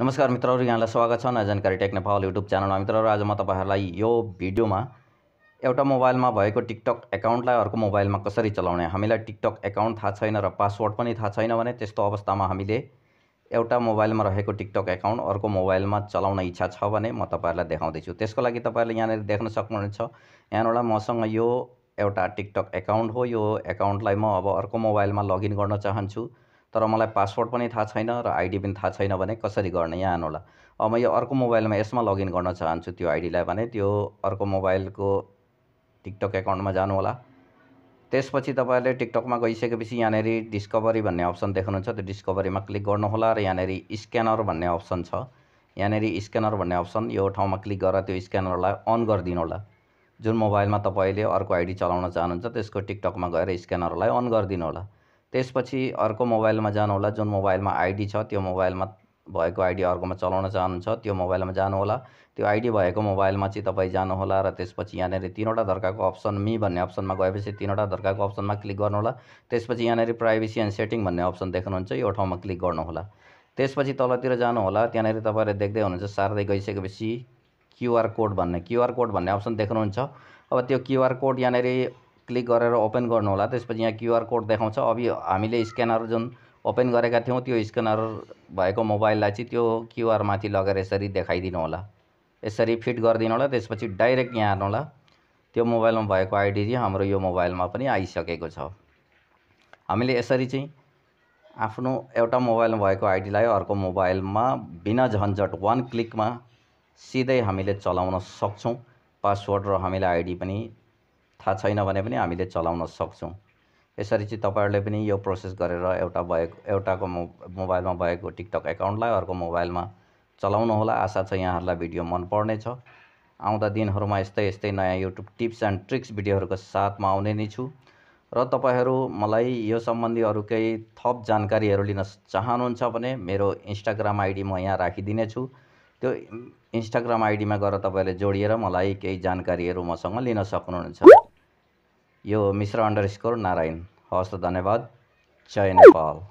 नमस्कार मित्रहरू यहाँलाई स्वागत छ नयाँ जानकारी टेक पावल युट्युब च्यानलमा मित्रहरू आज म तपाईँहरूलाई यो भिडियोमा एउटा मोबाइलमा भएको टिकटक एकाउन्टलाई अर्को मोबाइलमा कसरी चलाउने हामीलाई टिकटक एकाउन्ट थाहा छैन र पासवर्ड पनि थाहा छैन भने त्यस्तो अवस्थामा हामीले एउटा मोबाइलमा रहेको टिकटक एकाउन्ट अर्को मोबाइलमा चलाउन इच्छा छ भने म तपाईँहरूलाई देखाउँदैछु त्यसको लागि तपाईँहरूले यहाँनिर देख्न सक्नुहुनेछ यहाँबाट मसँग यो एउटा टिकटक एकाउन्ट हो यो एकाउन्टलाई म अब अर्को मोबाइलमा लगइन गर्न चाहन्छु तर मलाई पासवर्ड पनि थाहा छैन र आइडी पनि थाहा छैन भने कसरी गर्ने यहाँ आउनु होला म यो अर्को मोबाइलमा यसमा लगइन गर्न चाहन्छु त्यो आइडीलाई भने त्यो अर्को मोबाइलको टिकटक एकाउन्टमा जानु होला त्यसपछि तपाईँले टिकटकमा गइसकेपछि यहाँनिर डिस्कभरी भन्ने अप्सन देख्नुहुन्छ त्यो डिस्कभरीमा क्लिक गर्नुहोला र यहाँनिर स्क्यानर भन्ने अप्सन छ यहाँनिर स्क्यानर भन्ने अप्सन यो ठाउँमा क्लिक गरेर त्यो स्क्यानरलाई अन गरिदिनु होला जुन मोबाइलमा तपाईँले अर्को आइडी चलाउन चाहनुहुन्छ त्यसको टिकटकमा गएर स्क्यानरलाई अन गरिदिनु होला त्यसपछि अर्को मोबाइलमा जानुहोला जुन मोबाइलमा आइडी छ त्यो मोबाइलमा भएको आइडी अर्कोमा चलाउन चाहनुहुन्छ त्यो मोबाइलमा जानुहोला त्यो आइडी भएको मोबाइलमा चाहिँ तपाईँ जानुहोला र त्यसपछि यहाँनिर तिनवटा धर्काको अप्सन मी भन्ने अप्सनमा गएपछि तिनवटा धर्काको अप्सनमा क्लिक गर्नुहोला त्यसपछि यहाँनिर प्राइभेसी एन्ड सेटिङ भन्ने अप्सन देख्नुहुन्छ यो ठाउँमा क्लिक गर्नुहोला त्यसपछि तलतिर जानुहोला त्यहाँनिर तपाईँले देख्दै हुनुहुन्छ सार्दै गइसकेपछि क्युआर कोड भन्ने क्युआर कोड भन्ने अप्सन देख्नुहुन्छ अब त्यो क्युआर कोड यहाँनिर क्लिक गरेर ओपन गर्नुहोला त्यसपछि यहाँ क्युआर कोड देखाउँछ अब हामीले स्क्यानर जुन ओपन गरेका थियौँ त्यो स्क्यानर भएको मोबाइललाई चाहिँ त्यो क्युआरमाथि लगेर यसरी देखाइदिनु होला यसरी फिट गरिदिनु होला त्यसपछि डाइरेक्ट यहाँ हेर्नुहोला त्यो मोबाइलमा भएको आइडी चाहिँ हाम्रो यो मोबाइलमा पनि आइसकेको छ हामीले यसरी चाहिँ आफ्नो एउटा मोबाइलमा भएको आइडीलाई अर्को मोबाइलमा बिना झन्झट वान क्लिकमा सिधै हामीले चलाउन सक्छौँ पासवर्ड र हामीलाई आइडी पनि थाहा छैन भने पनि हामीले चलाउन सक्छौँ यसरी चाहिँ तपाईँहरूले पनि यो प्रोसेस गरेर एउटा भएको एउटाको मो मोबाइलमा भएको टिकटक एकाउन्टलाई अर्को मोबाइलमा होला आशा छ यहाँहरूलाई भिडियो मनपर्नेछ आउँदा दिनहरूमा यस्तै यस्तै नयाँ युट्युब टिप्स एन्ड ट्रिक्स भिडियोहरूको साथमा आउने नै छु र तपाईँहरू मलाई यो सम्बन्धी अरू केही थप जानकारीहरू लिन चाहनुहुन्छ भने मेरो इन्स्टाग्राम आइडी म यहाँ राखिदिनेछु त्यो इन्स्टाग्राम आइडीमा गएर तपाईँहरूले जोडिएर मलाई केही जानकारीहरू मसँग लिन सक्नुहुन्छ यो मिश्रा अंडर स्कोर नारायण हौसला धन्यवाद जय नेपाल